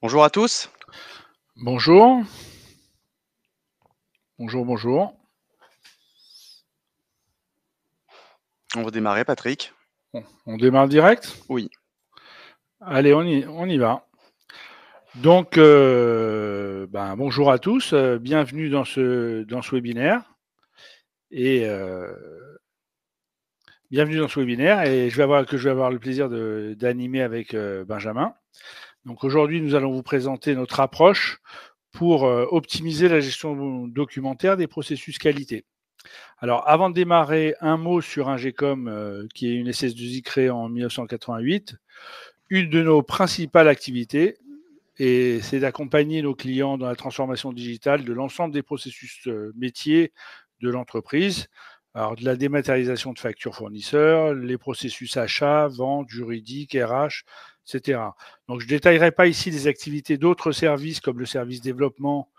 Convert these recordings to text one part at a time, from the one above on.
Bonjour à tous. Bonjour. Bonjour, bonjour. On va démarrer, Patrick. On, démarre direct Oui. Allez, on y, on y va. Donc, euh, ben, bonjour à tous. Euh, bienvenue dans ce, dans ce webinaire. Et euh, bienvenue dans ce webinaire. Et je vais avoir, que je vais avoir le plaisir d'animer avec Benjamin. Donc aujourd'hui, nous allons vous présenter notre approche pour euh, optimiser la gestion documentaire des processus qualité. Alors avant de démarrer, un mot sur un GCOM euh, qui est une SS2I créée en 1988. Une de nos principales activités, c'est d'accompagner nos clients dans la transformation digitale de l'ensemble des processus euh, métiers de l'entreprise. Alors, de la dématérialisation de factures fournisseurs, les processus achats, vente, juridique, RH, donc je ne détaillerai pas ici les activités d'autres services comme le service développement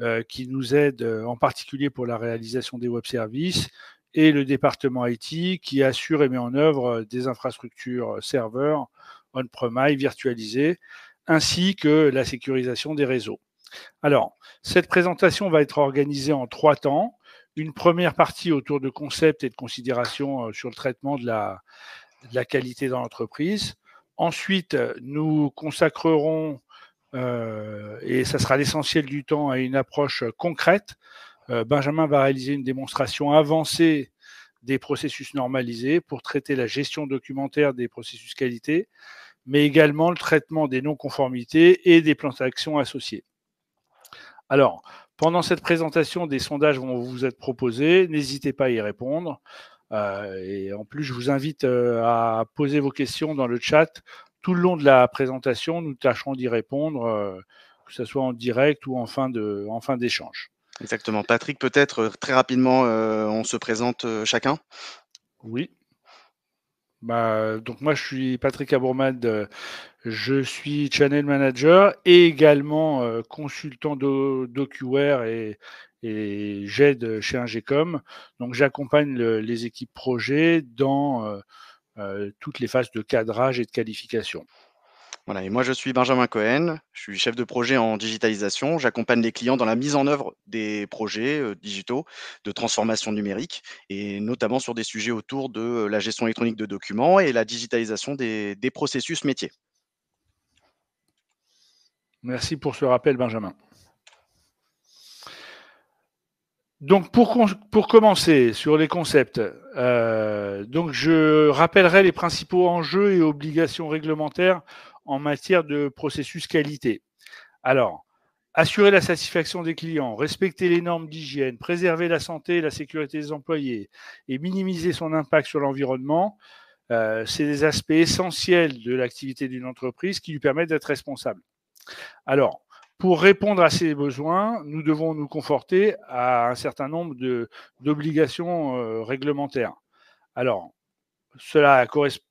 euh, qui nous aide euh, en particulier pour la réalisation des web services et le département IT qui assure et met en œuvre euh, des infrastructures serveurs on-premise virtualisées ainsi que la sécurisation des réseaux. Alors, cette présentation va être organisée en trois temps. Une première partie autour de concepts et de considérations sur le traitement de la qualité dans l'entreprise. Ensuite, euh, nous consacrerons, euh, et ça sera l'essentiel du temps, à une approche concrète. Euh, Benjamin va réaliser une démonstration avancée des processus normalisés pour traiter la gestion documentaire des processus qualité, mais également le traitement des non-conformités et des plans d'action associés. Alors, pendant cette présentation, des sondages vont vous être proposés. N'hésitez pas à y répondre. Euh, et en plus, je vous invite euh, à poser vos questions dans le chat tout le long de la présentation. Nous tâcherons d'y répondre, euh, que ce soit en direct ou en fin d'échange. Exactement. Patrick, peut-être très rapidement, on se présente chacun Oui. Bah, donc moi, je suis Patrick Abourmad, je suis channel manager et également consultant de, et, et j'aide chez Ingecom. Donc j'accompagne les équipes projet dans euh, euh, toutes les phases de cadrage et de qualification. Voilà, et moi je suis Benjamin Cohen, je suis chef de projet en digitalisation. J'accompagne les clients dans la mise en œuvre des projets euh, digitaux de transformation numérique et notamment sur des sujets autour de la gestion électronique de documents et la digitalisation des processus métiers. Merci pour ce rappel, Benjamin. Donc pour, pour, commencer sur les concepts, euh, donc je rappellerai les principaux enjeux et obligations réglementaires en matière de processus qualité. Alors, assurer la satisfaction des clients, respecter les normes d'hygiène, préserver la santé et la sécurité des employés et minimiser son impact sur l'environnement, euh, c'est des aspects essentiels de l'activité d'une entreprise qui lui permettent d'être responsable. Alors, pour répondre à ces besoins, nous devons nous conforter à un certain nombre d'obligations euh, réglementaires. Alors, cela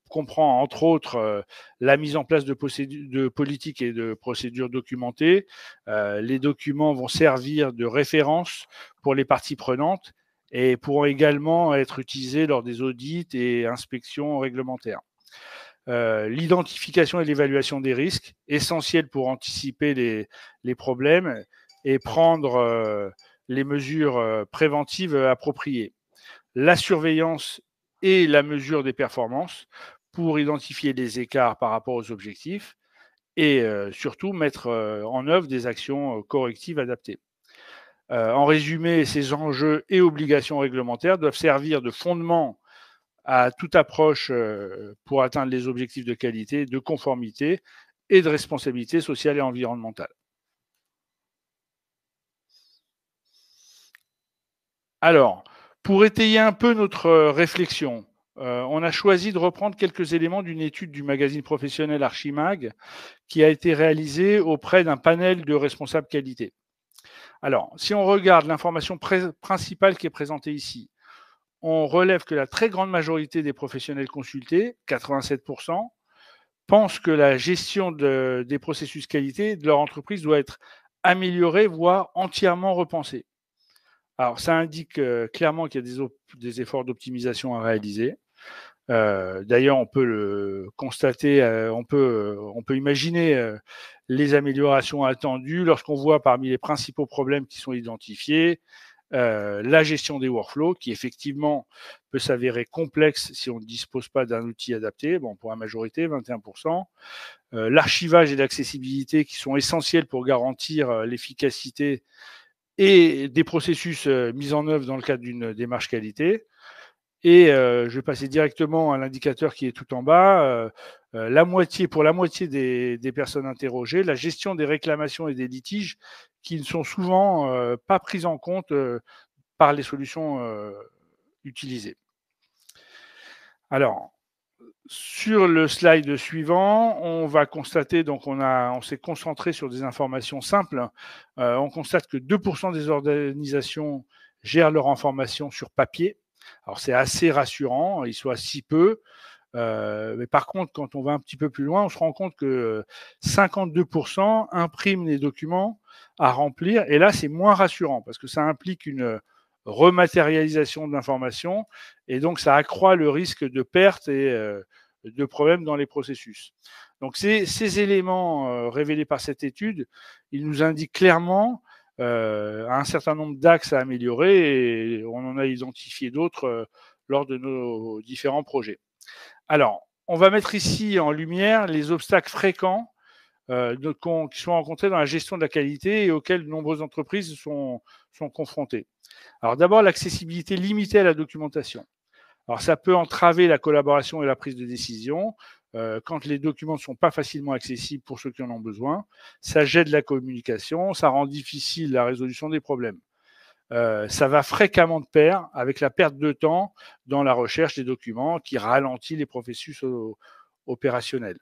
comprend entre autres euh, la mise en place de, politiques et de procédures documentées. Euh, les documents vont servir de référence pour les parties prenantes et pourront également être utilisés lors des audits et inspections réglementaires. Euh, l'identification et l'évaluation des risques, essentiels pour anticiper les, problèmes et prendre euh, les mesures euh, préventives appropriées. La surveillance et la mesure des performances pour identifier les écarts par rapport aux objectifs et surtout mettre en œuvre des actions correctives adaptées. en résumé, ces enjeux et obligations réglementaires doivent servir de fondement à toute approche euh, pour atteindre les objectifs de qualité, de conformité et de responsabilité sociale et environnementale. Alors, pour étayer un peu notre euh, réflexion, euh, on a choisi de reprendre quelques éléments d'une étude du magazine professionnel Archimag qui a été réalisée auprès d'un panel de responsables qualité. Alors, si on regarde l'information principale qui est présentée ici, on relève que la très grande majorité des professionnels consultés, 87%, pensent que la gestion des processus qualité de leur entreprise doit être améliorée, voire entièrement repensée. Alors, ça indique euh, clairement qu'il y a des, efforts d'optimisation à réaliser. Euh, d'ailleurs, on peut le constater, euh, on, peut, imaginer les améliorations attendues lorsqu'on voit parmi les principaux problèmes qui sont identifiés euh, la gestion des workflows, qui effectivement peut s'avérer complexe si on ne dispose pas d'un outil adapté, bon, pour la majorité, 21%. Euh, l'archivage et l'accessibilité, qui sont essentiels pour garantir euh, l'efficacité et des processus mis en œuvre dans le cadre d'une démarche qualité. Et je vais passer directement à l'indicateur qui est tout en bas. la moitié, pour la moitié des, des personnes interrogées, la gestion des réclamations et des litiges qui ne sont souvent pas prises en compte par les solutions utilisées. Alors, sur le slide suivant, on va constater, donc on, on s'est concentré sur des informations simples. Euh, on constate que 2% des organisations gèrent leur information sur papier. Alors c'est assez rassurant, il soit si peu. Euh, mais par contre, quand on va un petit peu plus loin, on se rend compte que 52% euh, impriment les documents à remplir. Et là, c'est moins rassurant parce que ça implique une euh, rematérialisation de l'information et donc ça accroît le risque de perte et de problèmes dans les processus. Donc ces, éléments révélés par cette étude, ils nous indiquent clairement un certain nombre d'axes à améliorer et on en a identifié d'autres lors de nos différents projets. Alors, on va mettre ici en lumière les obstacles fréquents euh, qui sont rencontrés dans la gestion de la qualité et auxquels de nombreuses entreprises sont, sont confrontées. Alors d'abord, l'accessibilité limitée à la documentation. Alors ça peut entraver la collaboration et la prise de décision euh, quand les documents ne sont pas facilement accessibles pour ceux qui en ont besoin. Ça gêne la communication, ça rend difficile la résolution des problèmes. Euh, ça va fréquemment de pair avec la perte de temps dans la recherche des documents qui ralentit les processus opérationnels.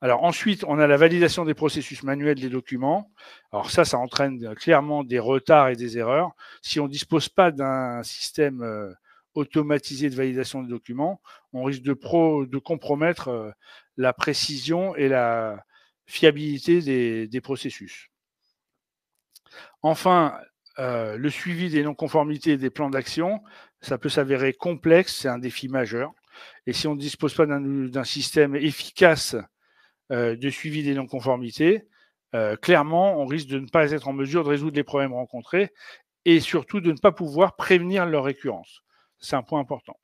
Alors ensuite, on a la validation des processus manuels des documents. Alors ça, ça entraîne clairement des retards et des erreurs. Si on ne dispose pas d'un système euh, automatisé de validation des documents, on risque de, de compromettre euh, la précision et la fiabilité des, des processus. Enfin, euh, le suivi des non-conformités des plans d'action, ça peut s'avérer complexe, c'est un défi majeur. Et si on ne dispose pas d'un système efficace euh, de suivi des non-conformités, euh, clairement, on risque de ne pas être en mesure de résoudre les problèmes rencontrés et surtout de ne pas pouvoir prévenir leur récurrence. C'est un point important.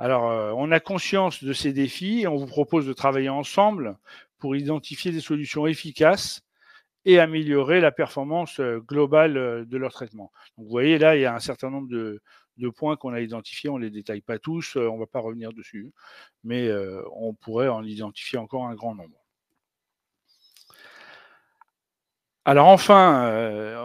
Alors, on a conscience de ces défis et on vous propose de travailler ensemble pour identifier des solutions efficaces et améliorer la performance euh, globale euh, de leur traitement. vous voyez, là, il y a un certain nombre de, points qu'on a identifiés. On ne les détaille pas tous, euh, on ne va pas revenir dessus, mais on pourrait en identifier encore un grand nombre. Alors enfin,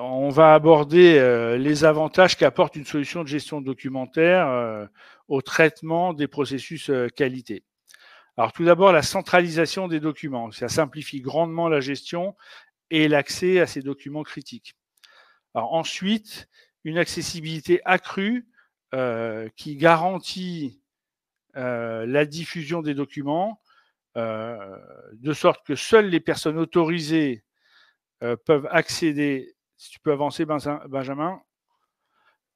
on va aborder les avantages qu'apporte une solution de gestion documentaire au traitement des processus qualité. Alors tout d'abord, la centralisation des documents. Ça simplifie grandement la gestion et l'accès à ces documents critiques. Alors ensuite, une accessibilité accrue euh, qui garantit euh, la diffusion des documents, euh, de sorte que seules les personnes autorisées peuvent accéder. Si tu peux avancer, Benjamin.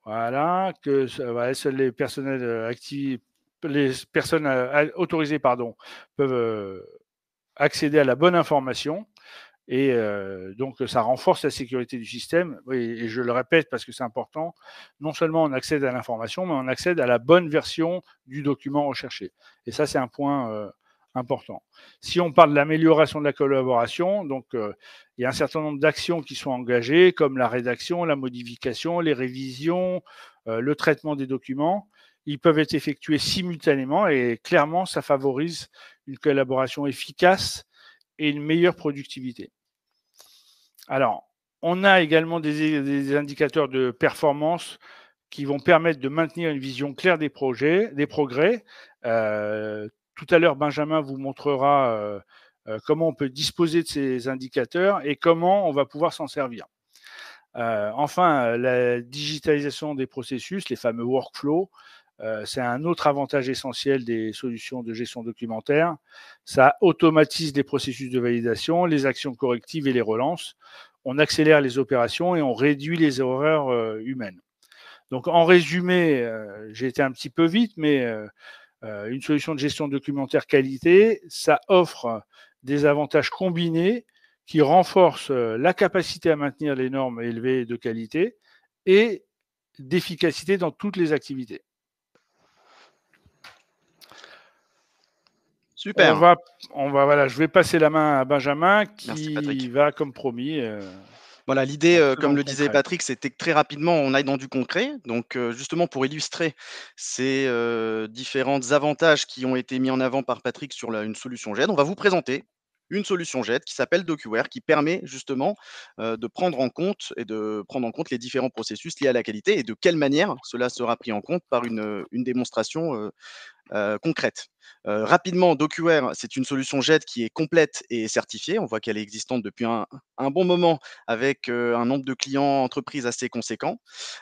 Voilà, que seules les personnels les personnes autorisées pardon, peuvent accéder à la bonne information. Et euh, donc, ça renforce la sécurité du système. Et, je le répète parce que c'est important, non seulement on accède à l'information, mais on accède à la bonne version du document recherché. Et ça, c'est un point euh, important. Si on parle de l'amélioration de la collaboration, donc euh, il y a un certain nombre d'actions qui sont engagées, comme la rédaction, la modification, les révisions, le traitement des documents. Ils peuvent être effectués simultanément et clairement, ça favorise une collaboration efficace et une meilleure productivité. Alors, on a également des, indicateurs de performance qui vont permettre de maintenir une vision claire des projets, des progrès. Euh, tout à l'heure, Benjamin vous montrera euh, euh, comment on peut disposer de ces indicateurs et comment on va pouvoir s'en servir. enfin, la digitalisation des processus, les fameux workflows, euh, c'est un autre avantage essentiel des solutions de gestion documentaire. Ça automatise les processus de validation, les actions correctives et les relances. On accélère les opérations et on réduit les erreurs euh, humaines. Donc en résumé, euh, j'ai été un petit peu vite, mais une solution de gestion documentaire qualité, ça offre des avantages combinés qui renforcent la capacité à maintenir les normes élevées de qualité et d'efficacité dans toutes les activités. Super. va, voilà, je vais passer la main à Benjamin qui va, comme promis. Euh, voilà, l'idée, euh, comme le disait Patrick, c'était que très rapidement, on aille dans du concret. Donc, euh, justement, pour illustrer ces différents avantages qui ont été mis en avant par Patrick sur une solution GED, on va vous présenter une solution GED qui s'appelle DocuWare, qui permet justement de prendre en compte et de prendre en compte les différents processus liés à la qualité et de quelle manière cela sera pris en compte par une, démonstration euh, concrète. Euh, rapidement, DocuWare, c'est une solution JET qui est complète et certifiée. On voit qu'elle est existante depuis un, bon moment avec euh, un nombre de clients entreprises assez conséquent.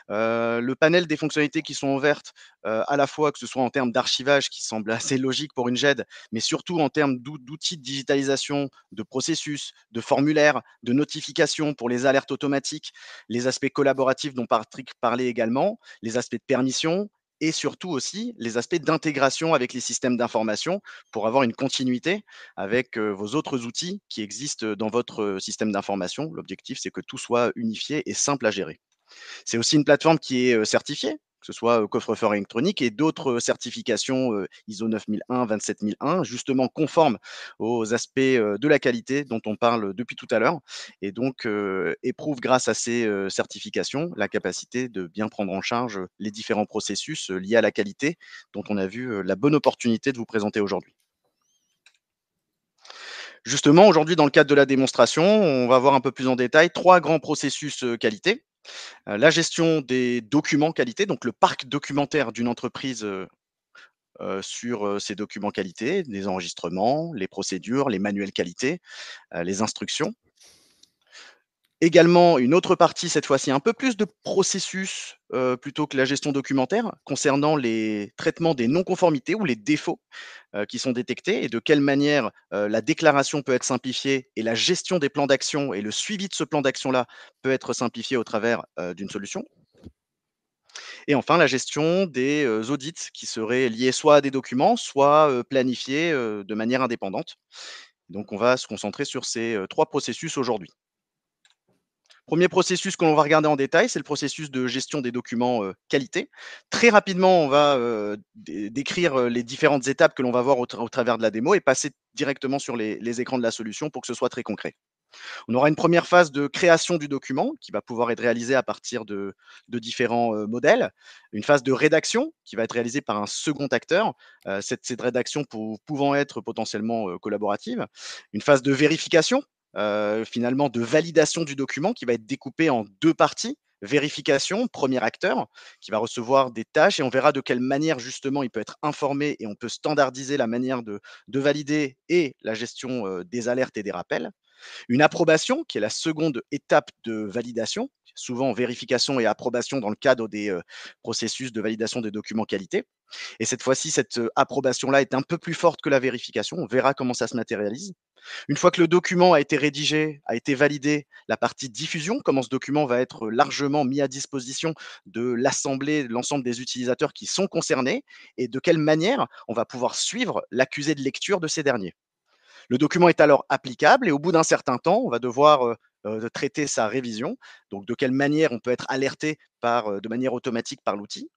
le panel des fonctionnalités qui sont ouvertes, à la fois que ce soit en termes d'archivage, qui semble assez logique pour une GED, mais surtout en termes d'outils de digitalisation, de processus, de formulaires, de notifications pour les alertes automatiques, les aspects collaboratifs dont Patrick parlait également, les aspects de permission, et surtout aussi les aspects d'intégration avec les systèmes d'information pour avoir une continuité avec vos autres outils qui existent dans votre système d'information. L'objectif, c'est que tout soit unifié et simple à gérer. C'est aussi une plateforme qui est certifiée que ce soit coffre-fort électronique et d'autres certifications ISO 9001, 27001, justement conformes aux aspects de la qualité dont on parle depuis tout à l'heure, et donc éprouve grâce à ces certifications la capacité de bien prendre en charge les différents processus liés à la qualité dont on a vu la bonne opportunité de vous présenter aujourd'hui. Justement, aujourd'hui, dans le cadre de la démonstration, on va voir un peu plus en détail trois grands processus qualité euh, la gestion des documents qualité, donc le parc documentaire d'une entreprise euh, euh, sur ces documents qualité, les enregistrements, les procédures, les manuels qualité, les instructions. Également, une autre partie, cette fois-ci, un peu plus de processus euh, plutôt que la gestion documentaire concernant les traitements des non-conformités ou les défauts euh, qui sont détectés et de quelle manière euh, la déclaration peut être simplifiée et la gestion des plans d'action et le suivi de ce plan d'action-là peut être simplifié au travers d'une solution. Et enfin, la gestion des audits qui seraient liés soit à des documents, soit planifiés de manière indépendante. Donc, on va se concentrer sur ces trois processus aujourd'hui. Premier processus que l'on va regarder en détail, c'est le processus de gestion des documents euh, qualité. Très rapidement, on va euh, décrire euh, les différentes étapes que l'on va voir au, travers de la démo et passer directement sur les, écrans de la solution pour que ce soit très concret. On aura une première phase de création du document qui va pouvoir être réalisée à partir de, différents modèles. Une phase de rédaction qui va être réalisée par un second acteur, cette, rédaction pouvant être potentiellement collaborative. Une phase de vérification euh, finalement de validation du document qui va être découpé en deux parties vérification, premier acteur, qui va recevoir des tâches et on verra de quelle manière justement il peut être informé et on peut standardiser la manière de, de valider et la gestion euh, des alertes et des rappels. Une approbation, qui est la seconde étape de validation, souvent vérification et approbation dans le cadre des euh, processus de validation des documents qualité. Et cette fois-ci, cette approbation-là est un peu plus forte que la vérification. On verra comment ça se matérialise. Une fois que le document a été rédigé, a été validé, la partie diffusion, comment ce document va être largement mis à disposition de l'assemblée, de l'ensemble des utilisateurs qui sont concernés, et de quelle manière on va pouvoir suivre l'accusé de lecture de ces derniers. Le document est alors applicable et au bout d'un certain temps, on va devoir traiter sa révision. Donc, de quelle manière on peut être alerté par, de manière automatique par l'outil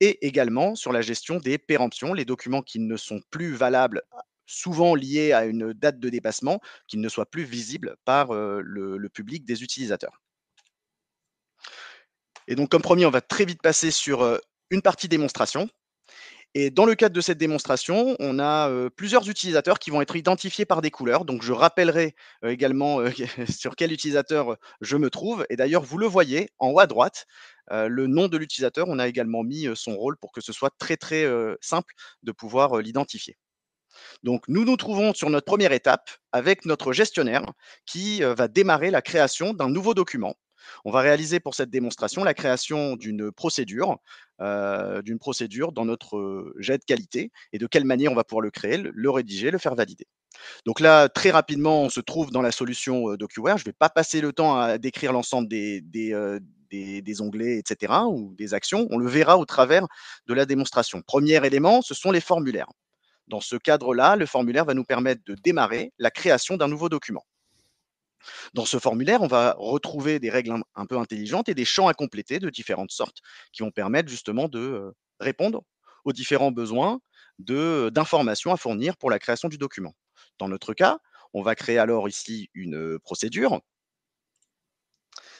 et également sur la gestion des péremptions, les documents qui ne sont plus valables ah. souvent liés à une date de dépassement, qu'ils ne soient plus visibles par le, le public des utilisateurs. Et donc, comme promis, on va très vite passer sur une partie démonstration et dans le cadre de cette démonstration, on a euh, plusieurs utilisateurs qui vont être identifiés par des couleurs. Donc je rappellerai euh, également euh, sur quel utilisateur je me trouve. Et d'ailleurs, vous le voyez en haut à droite, le nom de l'utilisateur. On a également mis son rôle pour que ce soit très très simple de pouvoir l'identifier. Donc nous nous trouvons sur notre première étape avec notre gestionnaire qui va démarrer la création d'un nouveau document on va réaliser pour cette démonstration la création d'une procédure, euh, d'une procédure dans notre euh, jet de qualité et de quelle manière on va pouvoir le créer, le, rédiger, le faire valider. Donc là, très rapidement, on se trouve dans la solution euh, DocuWare. Je ne vais pas passer le temps à décrire l'ensemble des, onglets, etc., ou des actions. On le verra au travers de la démonstration. Premier élément, ce sont les formulaires. Dans ce cadre-là, le formulaire va nous permettre de démarrer la création d'un nouveau document. Dans ce formulaire, on va retrouver des règles un peu intelligentes et des champs à compléter de différentes sortes qui vont permettre justement de euh, répondre aux différents besoins euh, d'informations à fournir pour la création du document. Dans notre cas, on va créer alors ici une euh, procédure.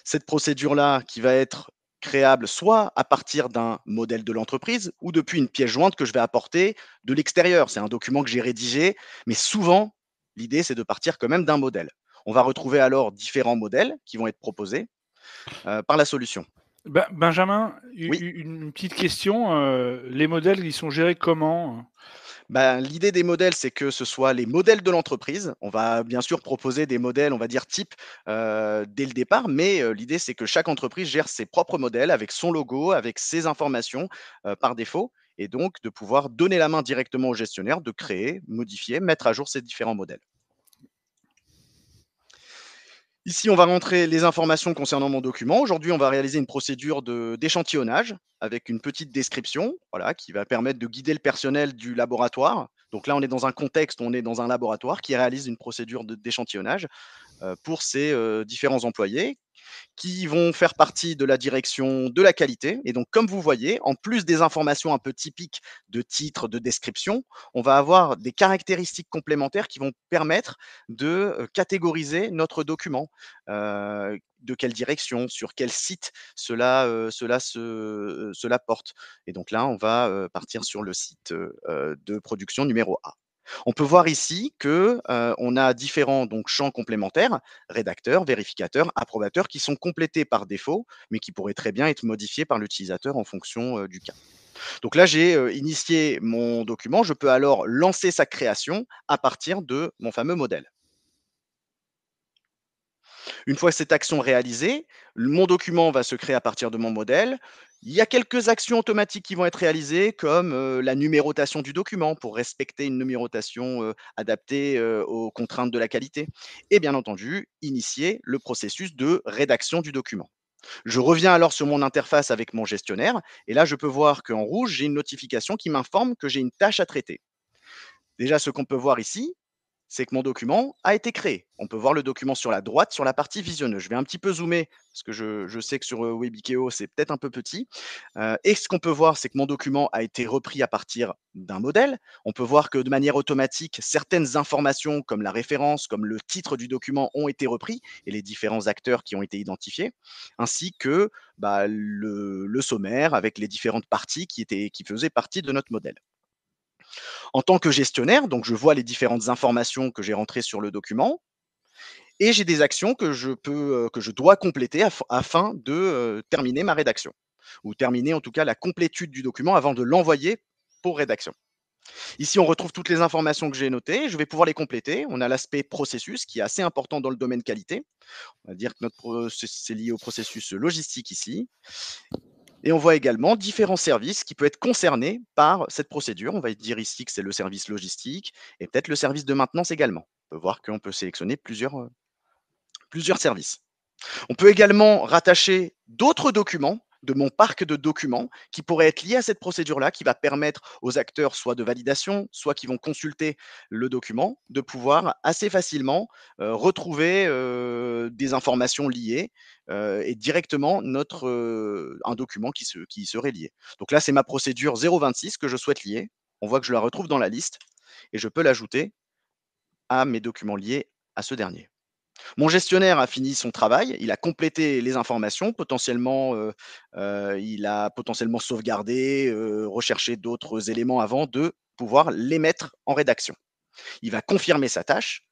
Cette procédure-là qui va être créable soit à partir d'un modèle de l'entreprise ou depuis une pièce jointe que je vais apporter de l'extérieur. C'est un document que j'ai rédigé, mais souvent, l'idée, c'est de partir quand même d'un modèle. On va retrouver alors différents modèles qui vont être proposés euh, par la solution. Ben, Benjamin, une petite question. Euh, les modèles, ils sont gérés comment ben, L'idée des modèles, c'est que ce soit les modèles de l'entreprise. On va bien sûr proposer des modèles, on va dire type, euh, dès le départ, mais l'idée, c'est que chaque entreprise gère ses propres modèles avec son logo, avec ses informations par défaut, et donc de pouvoir donner la main directement au gestionnaire de créer, modifier, mettre à jour ces différents modèles. Ici, on va rentrer les informations concernant mon document. Aujourd'hui, on va réaliser une procédure d'échantillonnage avec une petite description voilà, qui va permettre de guider le personnel du laboratoire. Donc là, on est dans un contexte, on est dans un laboratoire qui réalise une procédure d'échantillonnage euh, pour ses euh, différents employés qui vont faire partie de la direction de la qualité. Et donc, comme vous voyez, en plus des informations un peu typiques de titre, de description, on va avoir des caractéristiques complémentaires qui vont permettre de euh, catégoriser notre document. Euh, de quelle direction, sur quel site cela, euh, cela, cela porte. Et donc là, on va partir sur le site de production numéro A. On peut voir ici que euh, on a différents champs complémentaires, rédacteurs, vérificateurs, approbateurs, qui sont complétés par défaut, mais qui pourraient très bien être modifiés par l'utilisateur en fonction euh, du cas. Donc là, j'ai euh, initié mon document. Je peux alors lancer sa création à partir de mon fameux modèle. Une fois cette action réalisée, mon document va se créer à partir de mon modèle. Il y a quelques actions automatiques qui vont être réalisées, comme la numérotation du document pour respecter une numérotation adaptée aux contraintes de la qualité. Et bien entendu, initier le processus de rédaction du document. Je reviens alors sur mon interface avec mon gestionnaire, et là je peux voir qu'en rouge, j'ai une notification qui m'informe que j'ai une tâche à traiter. Déjà, ce qu'on peut voir ici, c'est que mon document a été créé. On peut voir le document sur la droite, sur la partie visionneuse. Je vais un petit peu zoomer, parce que je, sais que sur euh, WebIKEO, c'est peut-être un peu petit. Euh, et ce qu'on peut voir, c'est que mon document a été repris à partir d'un modèle. On peut voir que de manière automatique, certaines informations, comme la référence, comme le titre du document, ont été repris, et les différents acteurs qui ont été identifiés, ainsi que bah, le, sommaire avec les différentes parties qui, étaient, qui faisaient partie de notre modèle. En tant que gestionnaire, donc je vois les différentes informations que j'ai rentrées sur le document et j'ai des actions que je peux, euh, que je dois compléter afin de euh, terminer ma rédaction ou terminer en tout cas la complétude du document avant de l'envoyer pour rédaction. Ici, on retrouve toutes les informations que j'ai notées. Je vais pouvoir les compléter. On a l'aspect processus qui est assez important dans le domaine qualité. On va dire que notre c'est lié au processus logistique ici. Et on voit également différents services qui peuvent être concernés par cette procédure. On va dire ici que c'est le service logistique et peut-être le service de maintenance également. On peut voir qu'on peut sélectionner plusieurs, euh, plusieurs services. On peut également rattacher d'autres documents de mon parc de documents qui pourrait être lié à cette procédure-là, qui va permettre aux acteurs soit de validation, soit qui vont consulter le document, de pouvoir assez facilement euh, retrouver euh, des informations liées euh, et directement notre, un document qui, qui serait lié. Donc là, c'est ma procédure 026 que je souhaite lier. On voit que je la retrouve dans la liste et je peux l'ajouter à mes documents liés à ce dernier. Mon gestionnaire a fini son travail, il a complété les informations, potentiellement, euh, euh, il a potentiellement sauvegardé, euh, recherché d'autres éléments avant de pouvoir les mettre en rédaction. Il va confirmer sa tâche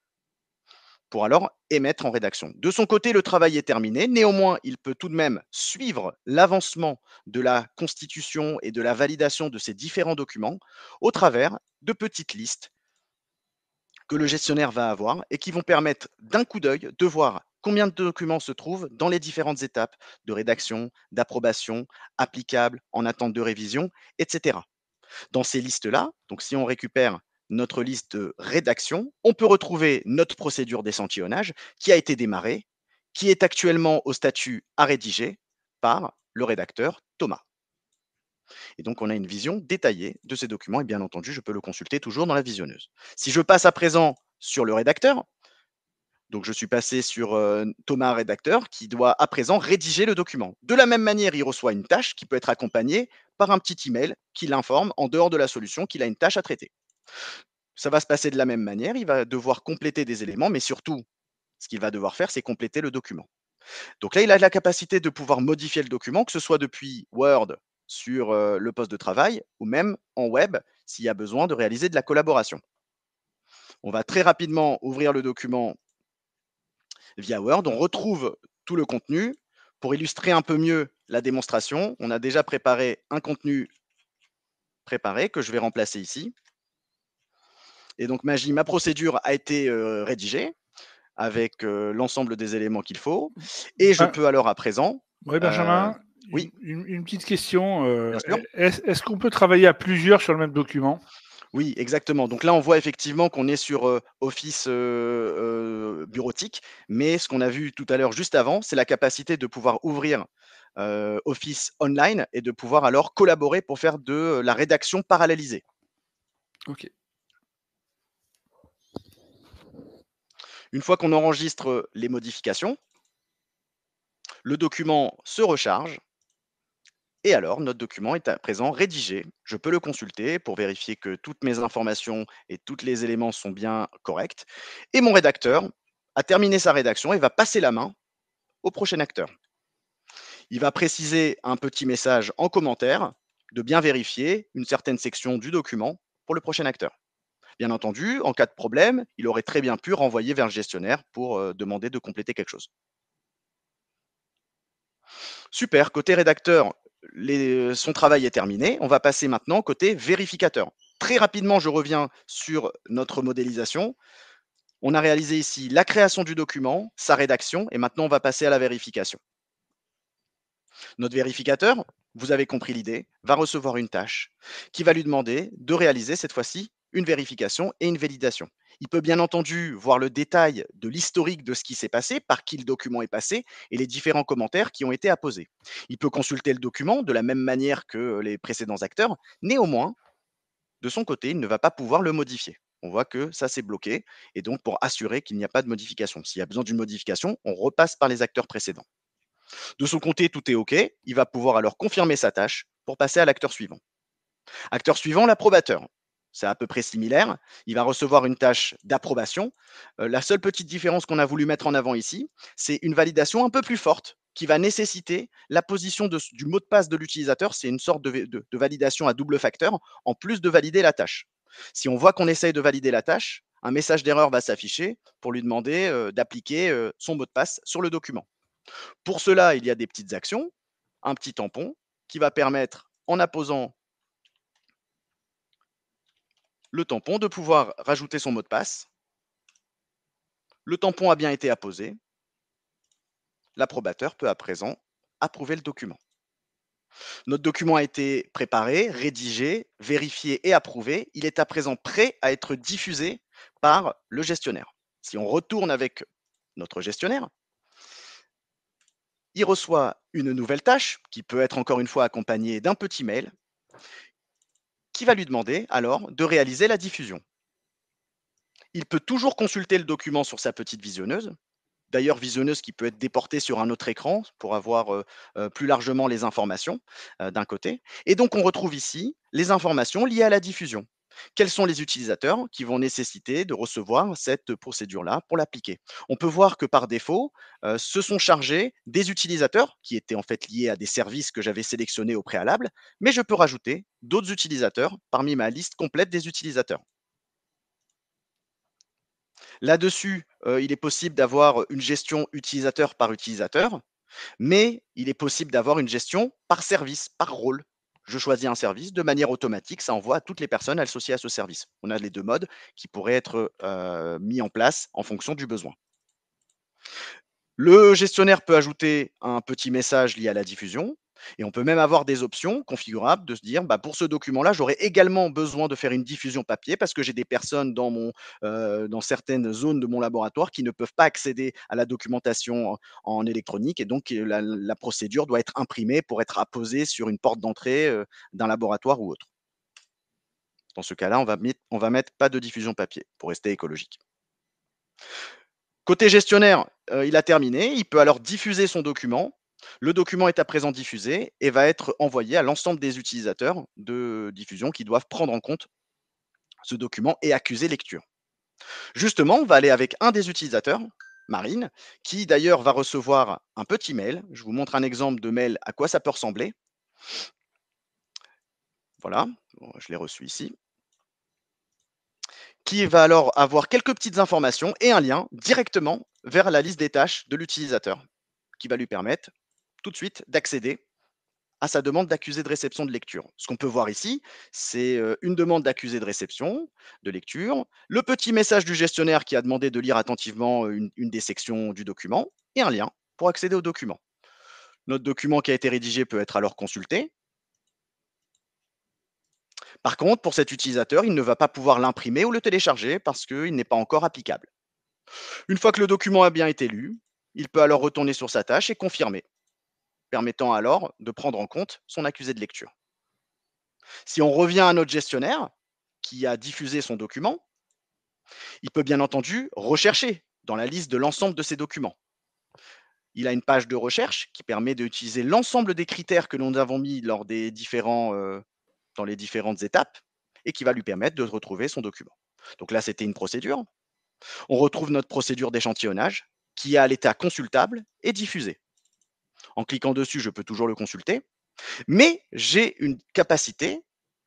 pour alors émettre en rédaction. De son côté, le travail est terminé. Néanmoins, il peut tout de même suivre l'avancement de la constitution et de la validation de ces différents documents au travers de petites listes que le gestionnaire va avoir et qui vont permettre d'un coup d'œil de voir combien de documents se trouvent dans les différentes étapes de rédaction, d'approbation, applicable, en attente de révision, etc. Dans ces listes-là, donc si on récupère notre liste de rédaction, on peut retrouver notre procédure d'échantillonnage qui a été démarrée, qui est actuellement au statut à rédiger par le rédacteur Thomas. Et donc, on a une vision détaillée de ces documents et bien entendu, je peux le consulter toujours dans la visionneuse. Si je passe à présent sur le rédacteur, donc je suis passé sur euh, Thomas Rédacteur qui doit à présent rédiger le document. De la même manière, il reçoit une tâche qui peut être accompagnée par un petit email qui l'informe en dehors de la solution qu'il a une tâche à traiter. Ça va se passer de la même manière, il va devoir compléter des éléments, mais surtout, ce qu'il va devoir faire, c'est compléter le document. Donc là, il a la capacité de pouvoir modifier le document, que ce soit depuis Word, sur le poste de travail ou même en web s'il y a besoin de réaliser de la collaboration. On va très rapidement ouvrir le document via Word. On retrouve tout le contenu. Pour illustrer un peu mieux la démonstration, on a déjà préparé un contenu préparé que je vais remplacer ici. Et donc, Magie, ma procédure a été rédigée avec l'ensemble des éléments qu'il faut. Et je ben peux alors à présent. Oui, Benjamin, euh, oui. Une, petite question. Euh, est-ce, qu'on peut travailler à plusieurs sur le même document oui, exactement. Donc là, on voit effectivement qu'on est sur euh, Office euh, bureautique, mais ce qu'on a vu tout à l'heure juste avant, c'est la capacité de pouvoir ouvrir Office online et de pouvoir alors collaborer pour faire de la rédaction parallélisée. OK. Une fois qu'on enregistre les modifications, le document se recharge et alors, notre document est à présent rédigé. Je peux le consulter pour vérifier que toutes mes informations et tous les éléments sont bien corrects. Et mon rédacteur a terminé sa rédaction et va passer la main au prochain acteur. Il va préciser un petit message en commentaire de bien vérifier une certaine section du document pour le prochain acteur. Bien entendu, en cas de problème, il aurait très bien pu renvoyer vers le gestionnaire pour euh, demander de compléter quelque chose. Super, côté rédacteur, euh, son travail est terminé. On va passer maintenant côté vérificateur. Très rapidement, je reviens sur notre modélisation. On a réalisé ici la création du document, sa rédaction, et maintenant on va passer à la vérification. Notre vérificateur, vous avez compris l'idée, va recevoir une tâche qui va lui demander de réaliser cette fois-ci une vérification et une validation. Il peut bien entendu voir le détail de l'historique de ce qui s'est passé, par qui le document est passé et les différents commentaires qui ont été apposés. Il peut consulter le document de la même manière que les précédents acteurs. Néanmoins, de son côté, il ne va pas pouvoir le modifier. On voit que ça s'est bloqué et donc pour assurer qu'il n'y a pas de modification. S'il y a besoin d'une modification, on repasse par les acteurs précédents. De son côté, tout est OK. Il va pouvoir alors confirmer sa tâche pour passer à l'acteur suivant. Acteur suivant, l'approbateur c'est à peu près similaire. Il va recevoir une tâche d'approbation. Euh, la seule petite différence qu'on a voulu mettre en avant ici, c'est une validation un peu plus forte qui va nécessiter la position du mot de passe de l'utilisateur. C'est une sorte de, validation à double facteur, en plus de valider la tâche. Si on voit qu'on essaye de valider la tâche, un message d'erreur va s'afficher pour lui demander euh, d'appliquer euh, son mot de passe sur le document. Pour cela, il y a des petites actions, un petit tampon qui va permettre, en apposant le tampon, de pouvoir rajouter son mot de passe. Le tampon a bien été apposé. L'approbateur peut à présent approuver le document. Notre document a été préparé, rédigé, vérifié et approuvé. Il est à présent prêt à être diffusé par le gestionnaire. Si on retourne avec notre gestionnaire, il reçoit une nouvelle tâche qui peut être encore une fois accompagnée d'un petit mail qui va lui demander alors de réaliser la diffusion. Il peut toujours consulter le document sur sa petite visionneuse, d'ailleurs visionneuse qui peut être déportée sur un autre écran pour avoir euh, euh, plus largement les informations euh, d'un côté. Et donc on retrouve ici les informations liées à la diffusion. Quels sont les utilisateurs qui vont nécessiter de recevoir cette procédure-là pour l'appliquer On peut voir que par défaut, ce euh, se sont chargés des utilisateurs qui étaient en fait liés à des services que j'avais sélectionnés au préalable, mais je peux rajouter d'autres utilisateurs parmi ma liste complète des utilisateurs. Là-dessus, euh, il est possible d'avoir une gestion utilisateur par utilisateur, mais il est possible d'avoir une gestion par service, par rôle je choisis un service, de manière automatique, ça envoie toutes les personnes associées à ce service. On a les deux modes qui pourraient être mis en place en fonction du besoin. Le gestionnaire peut ajouter un petit message lié à la diffusion, et on peut même avoir des options configurables de se dire, bah, pour ce document-là, j'aurais également besoin de faire une diffusion papier parce que j'ai des personnes dans, certaines zones de mon laboratoire qui ne peuvent pas accéder à la documentation en, électronique et donc la, procédure doit être imprimée pour être apposée sur une porte d'entrée d'un laboratoire ou autre. Dans ce cas-là, on, va on va mettre pas de diffusion papier pour rester écologique. Côté gestionnaire, il a terminé. Il peut alors diffuser son document le document est à présent diffusé et va être envoyé à l'ensemble des utilisateurs de diffusion qui doivent prendre en compte ce document et accuser lecture. Justement, on va aller avec un des utilisateurs, Marine, qui d'ailleurs va recevoir un petit mail. Je vous montre un exemple de mail à quoi ça peut ressembler. Voilà, je l'ai reçu ici. Qui va alors avoir quelques petites informations et un lien directement vers la liste des tâches de l'utilisateur, qui va lui permettre tout de suite d'accéder à sa demande d'accusé de réception de lecture. Ce qu'on peut voir ici, c'est euh, une demande d'accusé de réception de lecture, le petit message du gestionnaire qui a demandé de lire attentivement euh, une, une, des sections du document, et un lien pour accéder au document. Notre document qui a été rédigé peut être alors consulté. Par contre, pour cet utilisateur, il ne va pas pouvoir l'imprimer ou le télécharger parce qu'il n'est pas encore applicable. Une fois que le document a bien été lu, il peut alors retourner sur sa tâche et confirmer permettant alors de prendre en compte son accusé de lecture. Si on revient à notre gestionnaire qui a diffusé son document, il peut bien entendu rechercher dans la liste de l'ensemble de ses documents. Il a une page de recherche qui permet d'utiliser l'ensemble des critères que nous avons mis lors des différents, euh, dans les différentes étapes et qui va lui permettre de retrouver son document. Donc là, c'était une procédure. On retrouve notre procédure d'échantillonnage qui est à l'état consultable et diffusé. En cliquant dessus, je peux toujours le consulter. Mais j'ai une capacité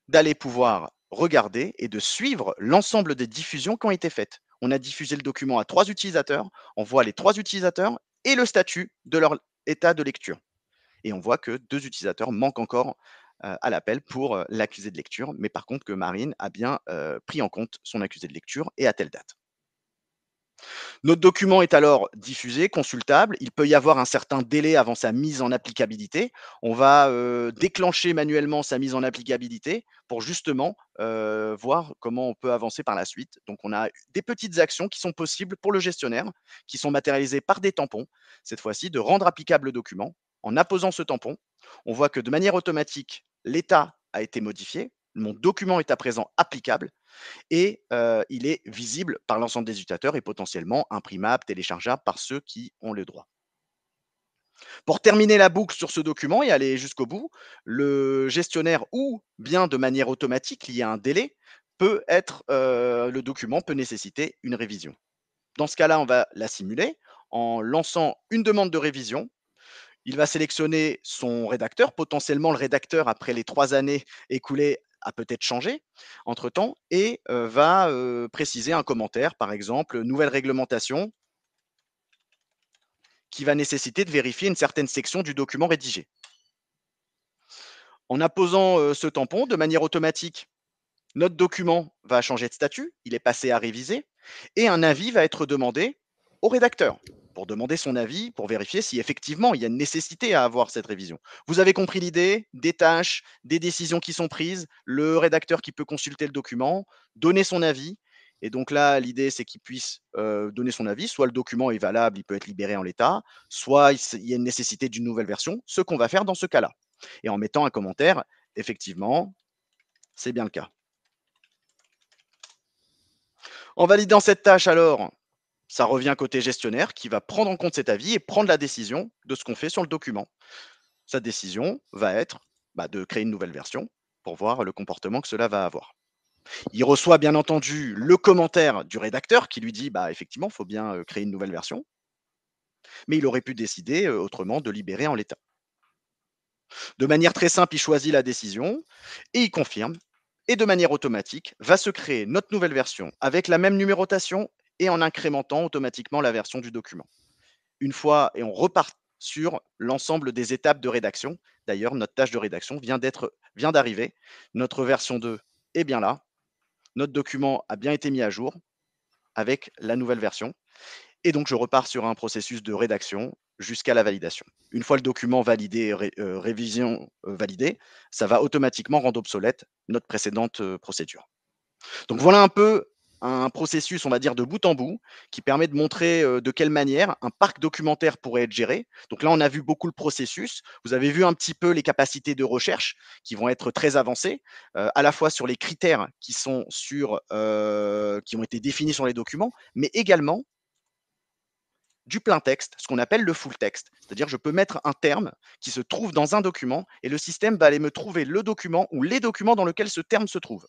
d'aller pouvoir regarder et de suivre l'ensemble des diffusions qui ont été faites. On a diffusé le document à trois utilisateurs, on voit les trois utilisateurs et le statut de leur état de lecture. Et on voit que deux utilisateurs manquent encore euh, à l'appel pour euh, l'accusé de lecture, mais par contre que Marine a bien euh, pris en compte son accusé de lecture et à telle date. Notre document est alors diffusé, consultable. Il peut y avoir un certain délai avant sa mise en applicabilité. On va euh, déclencher manuellement sa mise en applicabilité pour justement euh, voir comment on peut avancer par la suite. Donc on a des petites actions qui sont possibles pour le gestionnaire, qui sont matérialisées par des tampons, cette fois-ci, de rendre applicable le document. En apposant ce tampon, on voit que de manière automatique, l'état a été modifié, mon document est à présent applicable et il est visible par l'ensemble des utilisateurs et potentiellement imprimable, téléchargeable par ceux qui ont le droit. Pour terminer la boucle sur ce document et aller jusqu'au bout, le gestionnaire ou bien de manière automatique y à un délai peut être le document peut nécessiter une révision. Dans ce cas-là, on va la simuler en lançant une demande de révision. Il va sélectionner son rédacteur. Potentiellement, le rédacteur, après les trois années écoulées, a peut-être changé entre-temps et va préciser un commentaire, par exemple, nouvelle réglementation qui va nécessiter de vérifier une certaine section du document rédigé. En apposant ce tampon de manière automatique, notre document va changer de statut, il est passé à réviser, et un avis va être demandé au rédacteur pour demander son avis, pour vérifier si effectivement il y a une nécessité à avoir cette révision. Vous avez compris l'idée, des tâches, des décisions qui sont prises, le rédacteur qui peut consulter le document, donner son avis. Et donc là, l'idée, c'est qu'il puisse euh, donner son avis. Soit le document est valable, il peut être libéré en l'état, soit il y a une nécessité d'une nouvelle version, ce qu'on va faire dans ce cas-là. Et en mettant un commentaire, effectivement, c'est bien le cas. En validant cette tâche, alors, ça revient côté gestionnaire qui va prendre en compte cet avis et prendre la décision de ce qu'on fait sur le document. Sa décision va être bah, de créer une nouvelle version pour voir le comportement que cela va avoir. Il reçoit bien entendu le commentaire du rédacteur qui lui dit bah, effectivement, il faut bien euh, créer une nouvelle version. Mais il aurait pu décider euh, autrement de libérer en l'état. De manière très simple, il choisit la décision et il confirme. Et de manière automatique, va se créer notre nouvelle version avec la même numérotation et en incrémentant automatiquement la version du document. Une fois, et on repart sur l'ensemble des étapes de rédaction. D'ailleurs, notre tâche de rédaction vient d'être vient d'arriver. Notre version 2 est bien là. Notre document a bien été mis à jour avec la nouvelle version. Et donc, je repars sur un processus de rédaction jusqu'à la validation. Une fois le document validé, euh, révision euh, validée, ça va automatiquement rendre obsolète notre précédente euh, procédure. Donc voilà un peu un processus, on va dire, de bout en bout, qui permet de montrer euh, de quelle manière un parc documentaire pourrait être géré. Donc là, on a vu beaucoup le processus. Vous avez vu un petit peu les capacités de recherche qui vont être très avancées, euh, à la fois sur les critères qui sont sur, euh, qui ont été définis sur les documents, mais également du plein texte, ce qu'on appelle le full texte. C'est-à-dire, je peux mettre un terme qui se trouve dans un document et le système va aller me trouver le document ou les documents dans lesquels ce terme se trouve.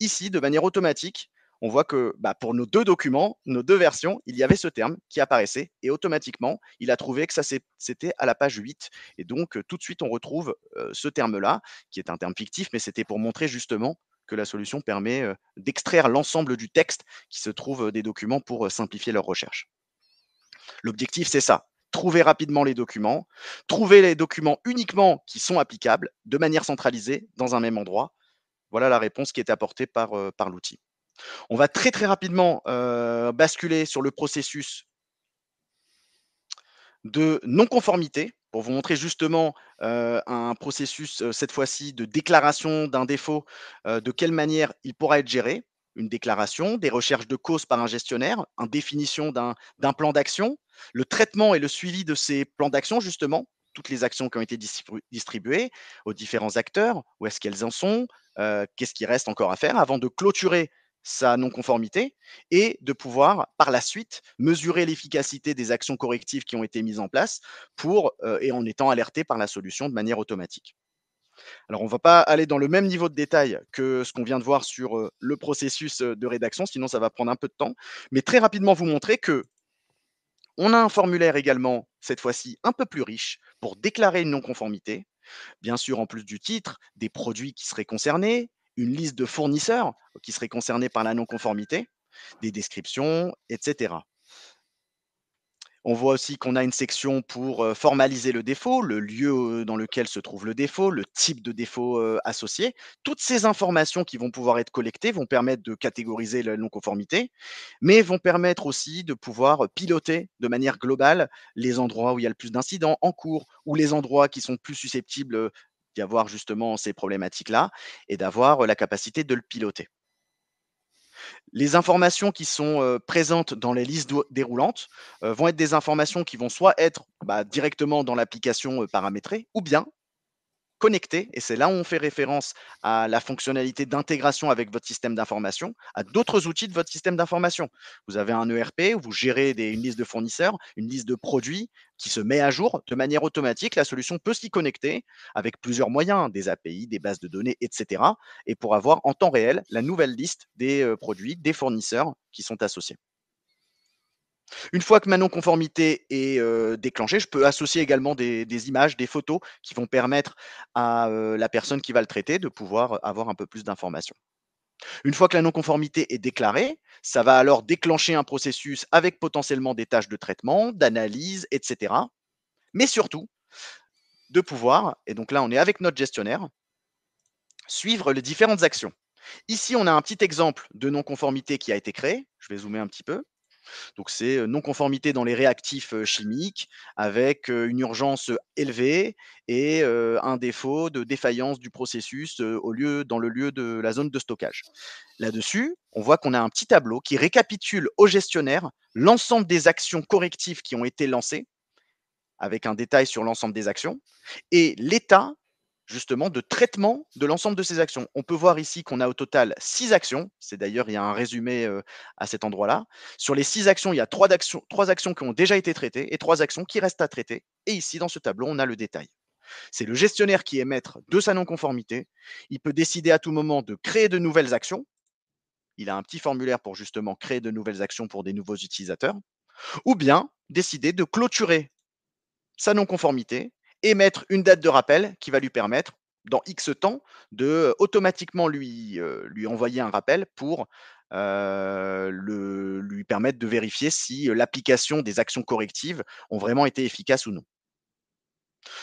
Ici, de manière automatique, on voit que bah, pour nos deux documents, nos deux versions, il y avait ce terme qui apparaissait et automatiquement, il a trouvé que ça c'était à la page 8. Et donc, euh, tout de suite, on retrouve euh, ce terme-là, qui est un terme fictif, mais c'était pour montrer justement que la solution permet euh, d'extraire l'ensemble du texte qui se trouve des documents pour simplifier leur recherche. L'objectif, c'est ça. Trouver rapidement les documents, trouver les documents uniquement qui sont applicables de manière centralisée dans un même endroit voilà la réponse qui est apportée par, euh, par l'outil. On va très très rapidement euh, basculer sur le processus de non-conformité pour vous montrer justement euh, un processus, cette fois-ci, de déclaration d'un défaut, de quelle manière il pourra être géré. Une déclaration, des recherches de cause par un gestionnaire, une définition d'un plan d'action, le traitement et le suivi de ces plans d'action, justement, toutes les actions qui ont été distribuées aux différents acteurs, où est-ce qu'elles en sont, euh, qu'est-ce qui reste encore à faire avant de clôturer sa non-conformité et de pouvoir par la suite mesurer l'efficacité des actions correctives qui ont été mises en place pour euh, et en étant alerté par la solution de manière automatique. Alors on ne va pas aller dans le même niveau de détail que ce qu'on vient de voir sur euh, le processus de rédaction, sinon ça va prendre un peu de temps, mais très rapidement vous montrer que on a un formulaire également, cette fois-ci un peu plus riche, pour déclarer une non-conformité. Bien sûr, en plus du titre, des produits qui seraient concernés, une liste de fournisseurs qui seraient concernés par la non-conformité, des descriptions, etc. On voit aussi qu'on a une section pour formaliser le défaut, le lieu dans lequel se trouve le défaut, le type de défaut associé. Toutes ces informations qui vont pouvoir être collectées vont permettre de catégoriser la non-conformité, mais vont permettre aussi de pouvoir piloter de manière globale les endroits où il y a le plus d'incidents en cours ou les endroits qui sont plus susceptibles d'avoir justement ces problématiques-là et d'avoir la capacité de le piloter les informations qui sont euh, présentes dans les listes déroulantes euh, vont être des informations qui vont soit être bah, directement dans l'application euh, paramétrée ou bien connectées, et c'est là où on fait référence à la fonctionnalité d'intégration avec votre système d'information, à d'autres outils de votre système d'information. Vous avez un ERP où vous gérez une liste de fournisseurs, une liste de produits, qui se met à jour de manière automatique. La solution peut s'y connecter avec plusieurs moyens, des API, des bases de données, etc. Et pour avoir en temps réel la nouvelle liste des euh, produits, des fournisseurs qui sont associés. Une fois que ma non-conformité est euh, déclenchée, je peux associer également des, images, des photos qui vont permettre à euh, la personne qui va le traiter de pouvoir avoir un peu plus d'informations. Une fois que la non-conformité est déclarée, ça va alors déclencher un processus avec potentiellement des tâches de traitement, d'analyse, etc. Mais surtout, de pouvoir, et donc là on est avec notre gestionnaire, suivre les différentes actions. Ici, on a un petit exemple de non-conformité qui a été créé. Je vais zoomer un petit peu. Donc c'est non-conformité dans les réactifs chimiques avec une urgence élevée et un défaut de défaillance du processus au lieu, dans le lieu de la zone de stockage. Là-dessus, on voit qu'on a un petit tableau qui récapitule au gestionnaire l'ensemble des actions correctives qui ont été lancées avec un détail sur l'ensemble des actions, et l'état justement de traitement de l'ensemble de ces actions. On peut voir ici qu'on a au total six actions. C'est d'ailleurs, il y a un résumé euh, à cet endroit-là. Sur les six actions, il y a trois actions, trois actions qui ont déjà été traitées et trois actions qui restent à traiter. Et ici, dans ce tableau, on a le détail. C'est le gestionnaire qui est maître de sa non-conformité. Il peut décider à tout moment de créer de nouvelles actions. Il a un petit formulaire pour justement créer de nouvelles actions pour des nouveaux utilisateurs. Ou bien décider de clôturer sa non-conformité et mettre une date de rappel qui va lui permettre, dans X temps, de automatiquement lui, lui envoyer un rappel pour le, lui permettre de vérifier si l'application des actions correctives ont vraiment été efficaces ou non.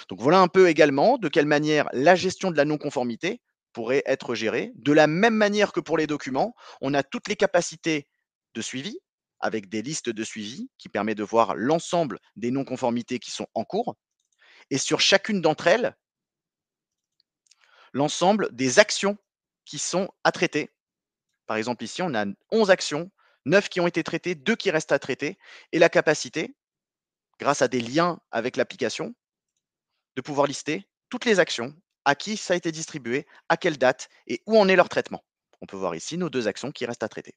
Donc voilà un peu également de quelle manière la gestion de la non-conformité pourrait être gérée. De la même manière que pour les documents, on a toutes les capacités de suivi avec des listes de suivi qui permettent de voir l'ensemble des non-conformités qui sont en cours et sur chacune d'entre elles, l'ensemble des actions qui sont à traiter. Par exemple, ici, on a 11 actions, 9 qui ont été traitées, 2 qui restent à traiter, et la capacité, grâce à des liens avec l'application, de pouvoir lister toutes les actions, à qui ça a été distribué, à quelle date et où en est leur traitement. On peut voir ici nos deux actions qui restent à traiter.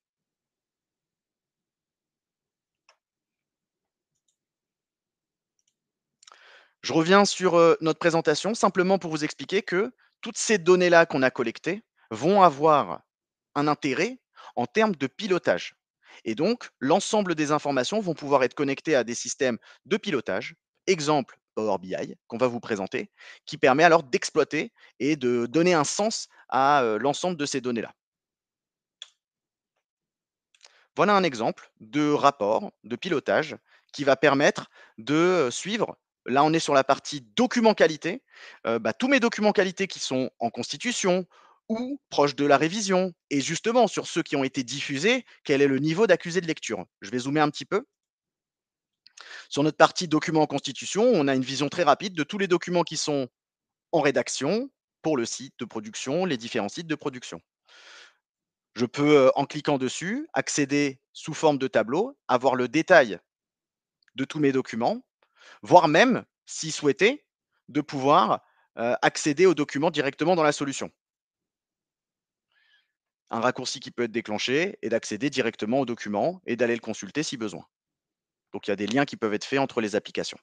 Je reviens sur notre présentation simplement pour vous expliquer que toutes ces données-là qu'on a collectées vont avoir un intérêt en termes de pilotage. Et donc, l'ensemble des informations vont pouvoir être connectées à des systèmes de pilotage, exemple Power BI, qu'on va vous présenter, qui permet alors d'exploiter et de donner un sens à l'ensemble de ces données-là. Voilà un exemple de rapport de pilotage qui va permettre de suivre là on est sur la partie documents qualité, euh, bah, tous mes documents qualité qui sont en constitution ou proches de la révision, et justement sur ceux qui ont été diffusés, quel est le niveau d'accusé de lecture Je vais zoomer un petit peu. Sur notre partie documents en constitution, on a une vision très rapide de tous les documents qui sont en rédaction pour le site de production, les différents sites de production. Je peux, euh, en cliquant dessus, accéder sous forme de tableau, avoir le détail de tous mes documents, voire même, si souhaité, de pouvoir accéder au documents directement dans la solution. Un raccourci qui peut être déclenché est d'accéder directement au documents et d'aller le consulter si besoin. Donc il y a des liens qui peuvent être faits entre les applications.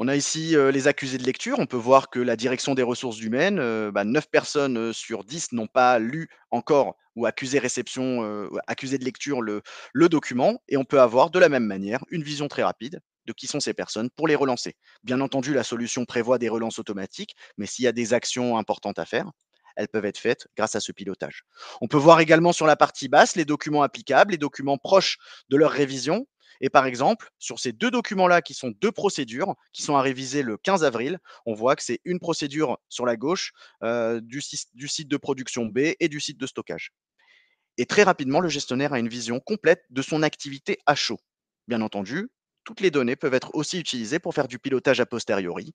On a ici les accusés de lecture. On peut voir que la direction des ressources humaines, bah, neuf 9 personnes sur 10 n'ont pas lu encore ou accusé réception, accusé de lecture le, le, document. Et on peut avoir de la même manière une vision très rapide de qui sont ces personnes pour les relancer. Bien entendu, la solution prévoit des relances automatiques, mais s'il y a des actions importantes à faire, elles peuvent être faites grâce à ce pilotage. On peut voir également sur la partie basse les documents applicables, les documents proches de leur révision, et par exemple, sur ces deux documents-là, qui sont deux procédures, qui sont à réviser le 15 avril, on voit que c'est une procédure sur la gauche euh, du site de production B et du site de stockage. Et très rapidement, le gestionnaire a une vision complète de son activité à chaud. Bien entendu, toutes les données peuvent être aussi utilisées pour faire du pilotage a posteriori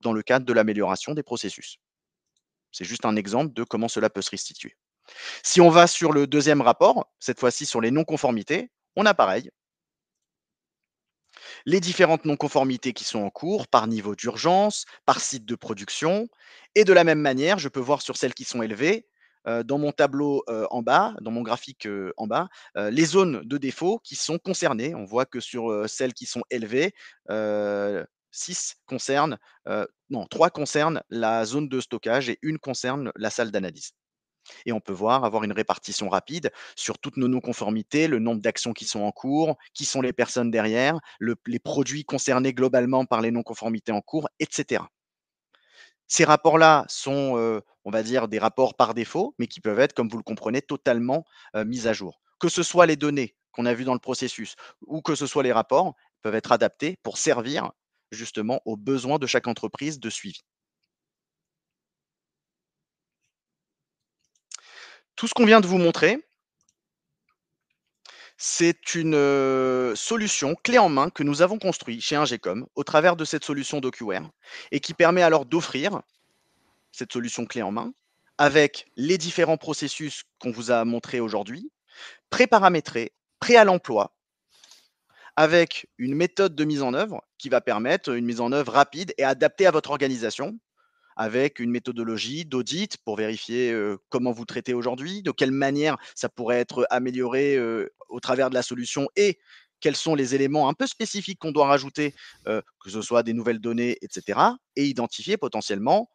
dans le cadre de l'amélioration des processus. C'est juste un exemple de comment cela peut se restituer. Si on va sur le deuxième rapport, cette fois-ci sur les non-conformités, on a pareil, les différentes non-conformités qui sont en cours par niveau d'urgence, par site de production. Et de la même manière, je peux voir sur celles qui sont élevées, euh, dans mon tableau euh, en bas, dans mon graphique euh, en bas, les zones de défaut qui sont concernées. On voit que sur celles qui sont élevées, 6 concernent, non, 3 concernent la zone de stockage et une concerne la salle d'analyse. Et on peut voir avoir une répartition rapide sur toutes nos non-conformités, le nombre d'actions qui sont en cours, qui sont les personnes derrière, les produits concernés globalement par les non-conformités en cours, etc. Ces rapports-là sont, euh, on va dire, des rapports par défaut, mais qui peuvent être, comme vous le comprenez, totalement euh, mis à jour. Que ce soit les données qu'on a vues dans le processus ou que ce soit les rapports, peuvent être adaptés pour servir justement aux besoins de chaque entreprise de suivi. Tout ce qu'on vient de vous montrer, c'est une solution clé en main que nous avons construite chez Ingecom au travers de cette solution DocuWare et qui permet alors d'offrir cette solution clé en main avec les différents processus qu'on vous a montrés aujourd'hui, pré-paramétrés, prêt à l'emploi, avec une méthode de mise en œuvre qui va permettre une mise en œuvre rapide et adaptée à votre organisation avec une méthodologie d'audit pour vérifier comment vous traitez aujourd'hui, de quelle manière ça pourrait être amélioré au travers de la solution et quels sont les éléments un peu spécifiques qu'on doit rajouter, que ce soit des nouvelles données, etc., et identifier potentiellement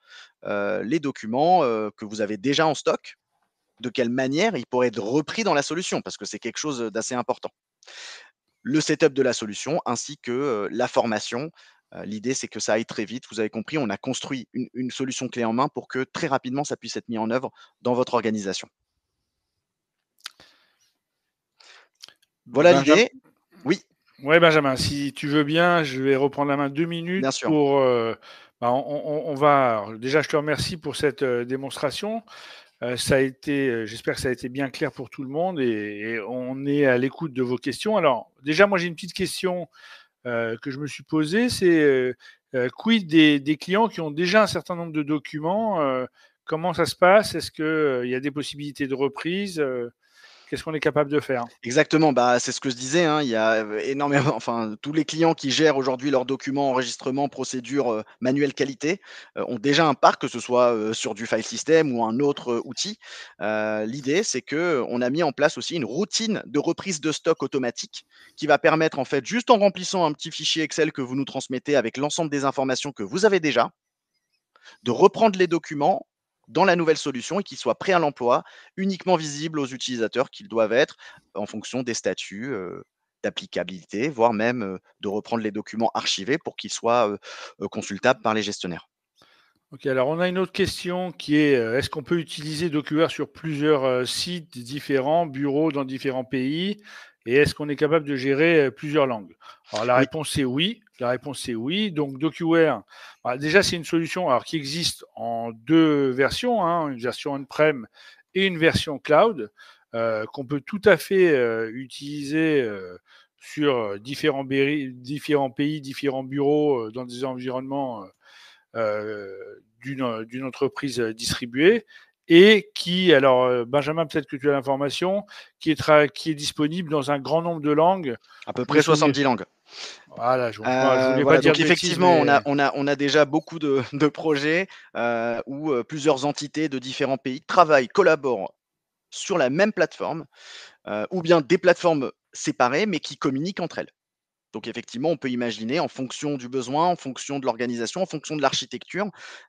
les documents que vous avez déjà en stock, de quelle manière ils pourraient être repris dans la solution, parce que c'est quelque chose d'assez important le setup de la solution ainsi que la formation L'idée, c'est que ça aille très vite. Vous avez compris, on a construit une, solution clé en main pour que très rapidement, ça puisse être mis en œuvre dans votre organisation. Voilà l'idée. Oui. Oui, Benjamin, si tu veux bien, je vais reprendre la main deux minutes pour. Bah, on, va. Déjà, je te remercie pour cette démonstration. ça a été, j'espère que ça a été bien clair pour tout le monde et on est à l'écoute de vos questions. Alors, déjà, moi, j'ai une petite question euh, que je me suis posé, c'est euh, euh, quid des, clients qui ont déjà un certain nombre de documents Comment ça se passe Est-ce qu'il y a des possibilités de reprise qu'est-ce qu'on est capable de faire Exactement, bah, c'est ce que je disais. Hein, il y a euh, énormément, enfin, tous les clients qui gèrent aujourd'hui leurs documents, enregistrements, procédures, euh, manuels qualité euh, ont déjà un parc, que ce soit sur du file system ou un autre outil. L'idée, c'est qu'on a mis en place aussi une routine de reprise de stock automatique qui va permettre, en fait, juste en remplissant un petit fichier Excel que vous nous transmettez avec l'ensemble des informations que vous avez déjà, de reprendre les documents dans la nouvelle solution et qu'ils soient prêts à l'emploi, uniquement visibles aux utilisateurs qu'ils doivent être en fonction des statuts euh, d'applicabilité, voire même euh, de reprendre les documents archivés pour qu'ils soient euh, consultables par les gestionnaires. Ok, alors on a une autre question qui est est-ce qu'on peut utiliser DocuWare sur plusieurs sites différents, bureaux dans différents pays et est-ce qu'on est capable de gérer plusieurs langues Alors la réponse est oui. La réponse est oui. Donc DocuWare, bah, déjà c'est une solution alors, qui existe en deux versions, hein, une version on-prem et une version cloud, euh, qu'on peut tout à fait euh, utiliser euh, sur différents, différents, pays, différents bureaux, dans des environnements d'une entreprise distribuée et qui, alors Benjamin, peut-être que tu as l'information, qui est, qui est disponible dans un grand nombre de langues. À peu près 70 langues. Voilà, je, pas effectivement, on, a, déjà beaucoup de, projets euh, où euh, plusieurs entités de différents pays travaillent, collaborent sur la même plateforme, euh, ou bien des plateformes séparées, mais qui communiquent entre elles. Donc effectivement, on peut imaginer en fonction du besoin, en fonction de l'organisation, en fonction de l'architecture,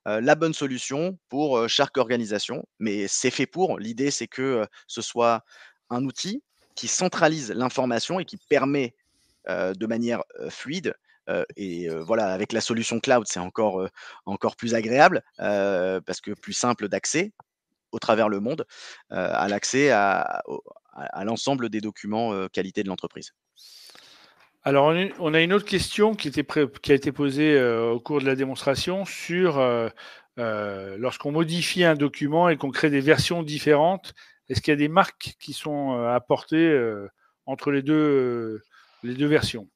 la bonne solution pour chaque organisation. Mais c'est fait pour. L'idée, c'est que ce soit un outil qui centralise l'information et qui permet euh, de manière fluide. et voilà, avec la solution cloud, c'est encore, encore plus agréable parce que plus simple d'accès au travers le monde à l'accès à, l'ensemble des documents qualité de l'entreprise. Alors, on a une autre question qui, qui a été posée au cours de la démonstration sur lorsqu'on modifie un document et qu'on crée des versions différentes, est-ce qu'il y a des marques qui sont apportées entre les deux les deux versions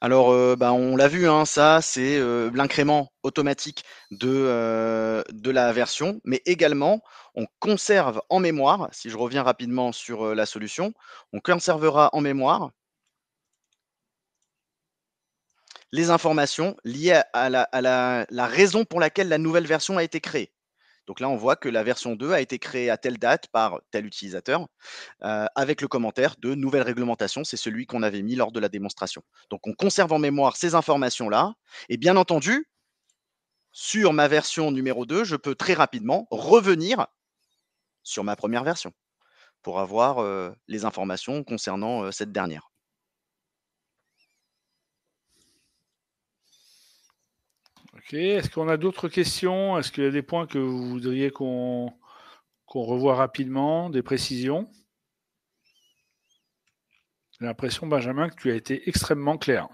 alors, euh, bah, on l'a vu, hein, ça, c'est euh, l'incrément automatique de, euh, de, la version, mais également, on conserve en mémoire, si je reviens rapidement sur la solution, on conservera en mémoire les informations liées à, la raison pour laquelle la nouvelle version a été créée. Donc là, on voit que la version 2 a été créée à telle date par tel utilisateur, euh, avec le commentaire de nouvelle réglementation, c'est celui qu'on avait mis lors de la démonstration. Donc on conserve en mémoire ces informations-là, et bien entendu, sur ma version numéro 2, je peux très rapidement revenir sur ma première version pour avoir euh, les informations concernant euh, cette dernière. Est-ce qu'on a d'autres questions Est-ce qu'il y a des points que vous voudriez qu'on revoie rapidement Des précisions J'ai l'impression, Benjamin, que tu as été extrêmement clair.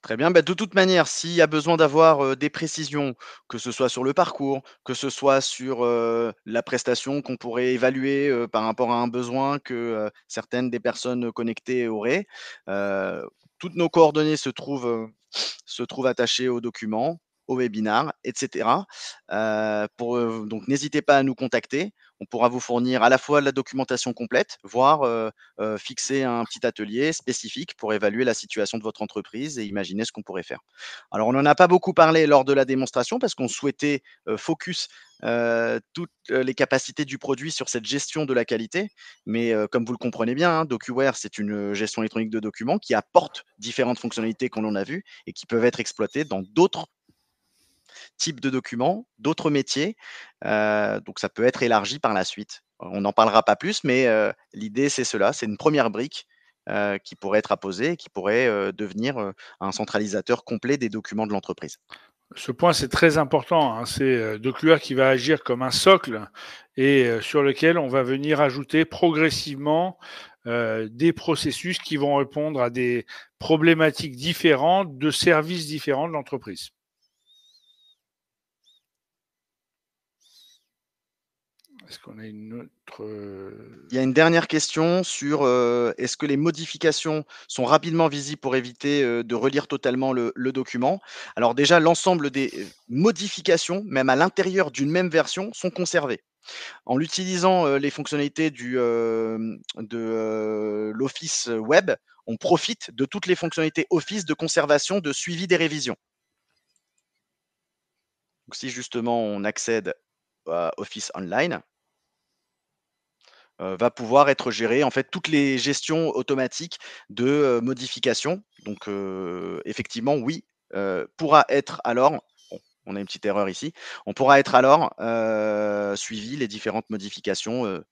Très bien. Bah, de toute manière, s'il y a besoin d'avoir euh, des précisions, que ce soit sur le parcours, que ce soit sur euh, la prestation qu'on pourrait évaluer euh, par rapport à un besoin que certaines des personnes connectées auraient, toutes nos coordonnées se trouvent se trouve attaché au document au webinar, etc. Euh, pour, euh, donc n'hésitez pas à nous contacter. On pourra vous fournir à la fois la documentation complète, voire euh, fixer un petit atelier spécifique pour évaluer la situation de votre entreprise et imaginer ce qu'on pourrait faire. Alors on n'en a pas beaucoup parlé lors de la démonstration parce qu'on souhaitait focus toutes les capacités du produit sur cette gestion de la qualité. Mais comme vous le comprenez bien, hein, DocuWare, c'est une gestion électronique de documents qui apporte différentes fonctionnalités qu'on en a vues et qui peuvent être exploitées dans d'autres Type de documents, d'autres métiers. Euh, donc ça peut être élargi par la suite. On n'en parlera pas plus, mais euh, l'idée c'est cela, c'est une première brique euh, qui pourrait être apposée et qui pourrait devenir un centralisateur complet des documents de l'entreprise. Ce point, c'est très important. Hein. C'est Declure qui va agir comme un socle et sur lequel on va venir ajouter progressivement des processus qui vont répondre à des problématiques différentes, de services différents de l'entreprise. Est-ce qu'on a une autre. Euh, Il y a une dernière question sur euh, est-ce que les modifications sont rapidement visibles pour éviter euh, de relire totalement le, document Alors, déjà, l'ensemble des modifications, même à l'intérieur d'une même version, sont conservées. En utilisant les fonctionnalités du, de l'Office Web, on profite de toutes les fonctionnalités Office de conservation, de suivi des révisions. Donc, si justement on accède à Office Online, euh, va pouvoir être géré en fait toutes les gestions automatiques de euh, modifications. Donc euh, effectivement, oui, pourra être alors on a une petite erreur ici. On pourra être alors suivi les différentes modifications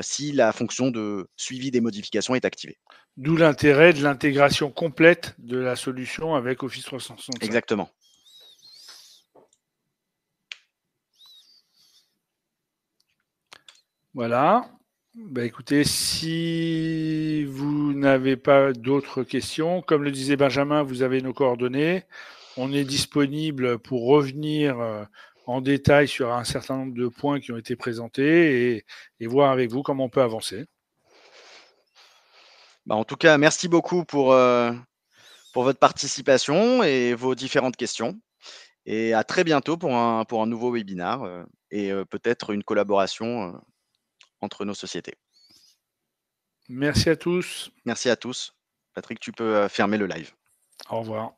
si la fonction de suivi des modifications est activée. D'où l'intérêt de l'intégration complète de la solution avec Office 365. Exactement. Voilà. Bah, écoutez, si vous n'avez pas d'autres questions, comme le disait Benjamin, vous avez nos coordonnées. On est disponible pour revenir euh, en détail sur un certain nombre de points qui ont été présentés et, voir avec vous comment on peut avancer. Bah, en tout cas, merci beaucoup pour, euh, pour votre participation et vos différentes questions. Et à très bientôt pour un, pour un nouveau webinar euh, et peut-être une collaboration entre nos sociétés. Merci à tous. Merci à tous. Patrick, tu peux euh, fermer le live. Au revoir.